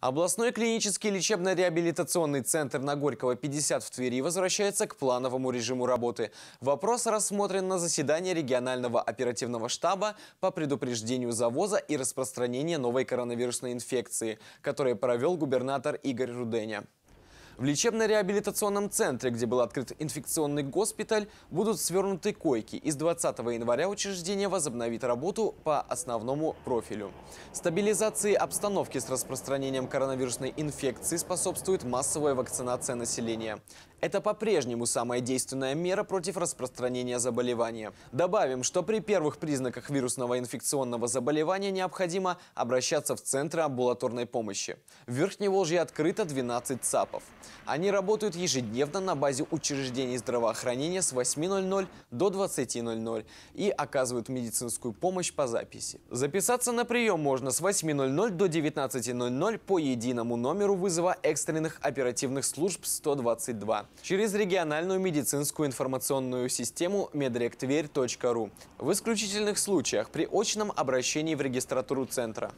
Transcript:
Областной клинический лечебно-реабилитационный центр на Горького 50 в Твери возвращается к плановому режиму работы. Вопрос рассмотрен на заседании регионального оперативного штаба по предупреждению завоза и распространения новой коронавирусной инфекции, которое провел губернатор Игорь Руденя. В лечебно-реабилитационном центре, где был открыт инфекционный госпиталь, будут свернуты койки. И с 20 января учреждение возобновит работу по основному профилю. Стабилизации обстановки с распространением коронавирусной инфекции способствует массовая вакцинация населения. Это по-прежнему самая действенная мера против распространения заболевания. Добавим, что при первых признаках вирусного инфекционного заболевания необходимо обращаться в центры амбулаторной помощи. В Верхневолжье открыто 12 ЦАПов. Они работают ежедневно на базе учреждений здравоохранения с 8.00 до 20.00 и оказывают медицинскую помощь по записи. Записаться на прием можно с 8.00 до 19.00 по единому номеру вызова экстренных оперативных служб 122 через региональную медицинскую информационную систему медректверь.ру в исключительных случаях при очном обращении в регистратуру центра.